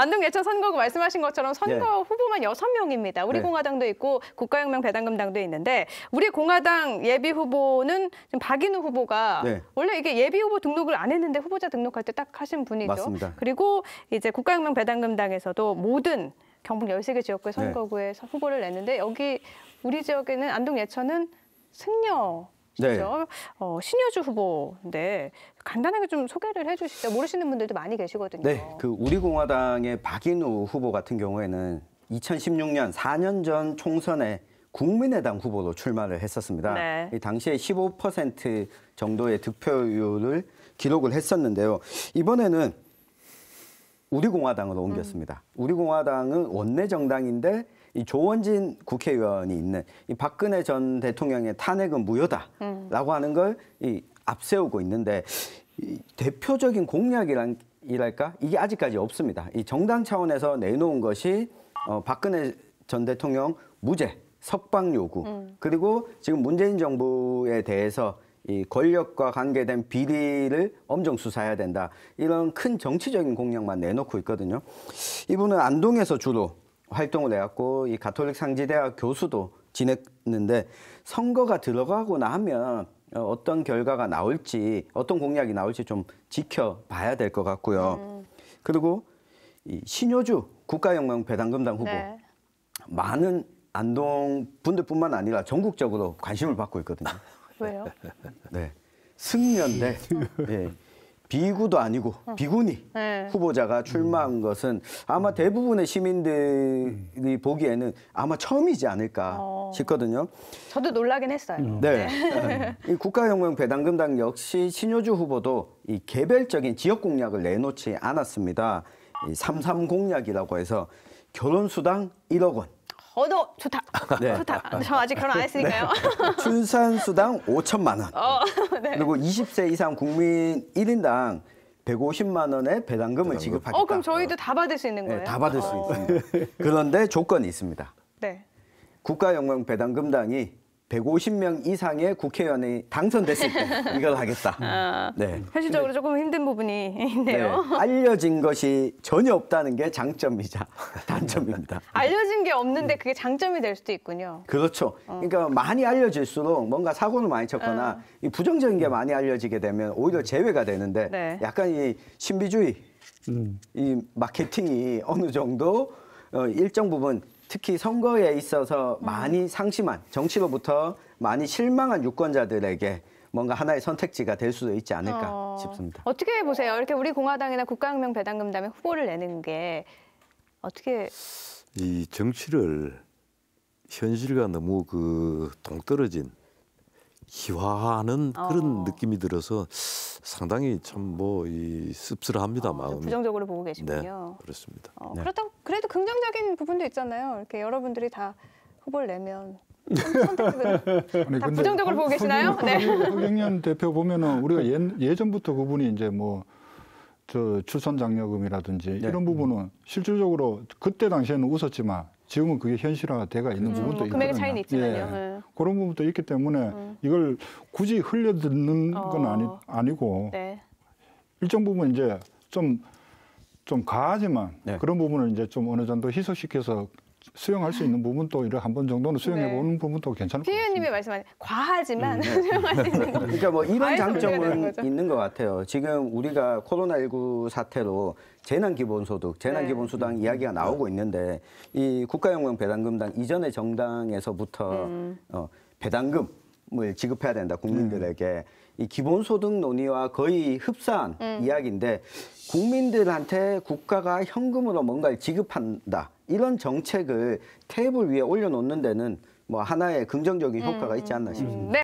안동 예천 선거구 말씀하신 것처럼 선거 네. 후보만 여섯 명입니다 우리 네. 공화당도 있고 국가혁명 배당금당도 있는데 우리 공화당 예비 후보는 지금 박인우 후보가 네. 원래 이게 예비 후보 등록을 안 했는데 후보자 등록할 때 딱 하신 분이죠. 맞습니다. 그리고 이제 국가혁명 배당금당에서도 모든 경북 열세 개 지역구의 네. 선거구에 네. 후보를 냈는데 여기 우리 지역에는 안동 예천은 승려 그렇죠? 어, 신여주 후보인데 간단하게 좀 소개를 해주시죠. 모르시는 분들도 많이 계시거든요. 네, 그 우리공화당의 박인우 후보 같은 경우에는 2016년 4년 전 총선에 국민의당 후보로 출마를 했었습니다. 네. 당시에 15% 정도의 득표율을 기록을 했었는데요. 이번에는 우리공화당으로 옮겼습니다. 음. 우리공화당은 원내 정당인데 이 조원진 국회의원이 있는 이 박근혜 전 대통령의 탄핵은 무효다라고 하는 걸 이 앞세우고 있는데 이 대표적인 공약이란 이랄까 이게 아직까지 없습니다. 이 정당 차원에서 내놓은 것이 어, 박근혜 전 대통령 무죄 석방 요구 음. 그리고 지금 문재인 정부에 대해서 이 권력과 관계된 비리를 엄정 수사해야 된다 이런 큰 정치적인 공약만 내놓고 있거든요. 이분은 안동에서 주로 활동을 해갖고 이 가톨릭 상지대학 교수도 지냈는데 선거가 들어가고나면 어, 어떤 결과가 나올지 어떤 공약이 나올지 좀 지켜봐야 될 것 같고요. 음. 그리고 이 신효주 국가혁명배당금당 후보 네. 많은 안동 분들뿐만 아니라 전국적으로 관심을 받고 있거든요. 왜요? 네 승려인데 예. 비구도 아니고 어. 비구니 네. 후보자가 출마한 음. 것은 아마 음. 대부분의 시민들이 음. 보기에는 아마 처음이지 않을까 어. 싶거든요. 저도 놀라긴 했어요. 음. 네. 네. 이 국가혁명 배당금 당 역시 신효주 후보도 이 개별적인 지역 공약을 내놓지 않았습니다. 이 삼삼 공약이라고 해서 결혼 수당 1억 원, 저도 어, 좋다. 네. 좋다. 저 아직 결혼 안 했으니까요. 네. 출산수당 5천만 원. 어, 네. 그리고 20세 이상 국민 1인당 150만 원의 배당금을 지급하겠다. 어, 그럼 저희도 다 받을 수 있는 네, 거예요? 네, 다 받을 어. 수 있습니다. 그런데 조건이 있습니다. 네. 국가영광배당금당이 150명 이상의 국회의원이 당선됐을 때 이걸 하겠다. 아, 네. 현실적으로 조금 힘든 부분이 네. 있네요. 네, 알려진 것이 전혀 없다는 게 장점이자 단점입니다. 알려진 게 없는데 그게 장점이 될 수도 있군요. 그렇죠. 어. 그러니까 많이 알려질수록 뭔가 사고를 많이 쳤거나 어. 이 부정적인 게 많이 알려지게 되면 오히려 제외가 되는데 네. 약간 이 신비주의, 음. 이 마케팅이 어느 정도 어, 일정 부분 특히 선거에 있어서 음. 많이 상심한 정치로부터 많이 실망한 유권자들에게 뭔가 하나의 선택지가 될 수도 있지 않을까 어... 싶습니다. 어떻게 보세요? 이렇게 우리 공화당이나 국가혁명 배당금 담에 후보를 내는 게 어떻게 이 정치를 현실과 너무 그 동떨어진 희화하는 그런 어... 느낌이 들어서 상당히 참뭐이 씁쓸합니다 어, 아, 마음. 부정적으로 보고 계시군요. 네, 그렇습니다. 어, 네. 그렇다고 그래도 긍정적인 부분도 있잖아요. 이렇게 여러분들이 다 후보를 내면 다 부정적으로 보고 계시나요? 허, 네. 허경 대표 보면은 우리가 예, 전부터 그분이 이제 뭐. 저 출산장려금이라든지 네. 이런 부분은 실질적으로 그때 당시에는 웃었지만 지금은 그게 현실화 돼가 있는 그 부분도 있거든요. 차이는 있지만요. 예. 네. 그런 부분도 있기 때문에 음. 이걸 굳이 흘려듣는 어. 건 아니, 아니고 네. 일정 부분 이제 좀좀 가하지만 네. 그런 부분을 이제 좀 어느 정도 희소시켜서 수용할 수 있는 부분도 이렇한번 정도는 수용해 네. 보는 네. 부분도 괜찮을 것 같아요. 피우님이 말씀하신 과하지만 음, 네. 수용할 수 있는 그러니까 뭐 이런 장점은 있는 것 같아요. 지금 우리가 코로나19 사태로 재난기본소득, 재난기본수당 네. 이야기가 나오고 있는데 이 국가연금배당금당 이전의 정당에서부터 음. 어, 배당금을 지급해야 된다 국민들에게 음. 이 기본소득 논의와 거의 흡사한 음. 이야기인데 국민들한테 국가가 현금으로 뭔가를 지급한다 이런 정책을 테이블 위에 올려놓는 데는 뭐 하나의 긍정적인 음, 효과가 있지 않나 음, 음. 싶습니다. 네.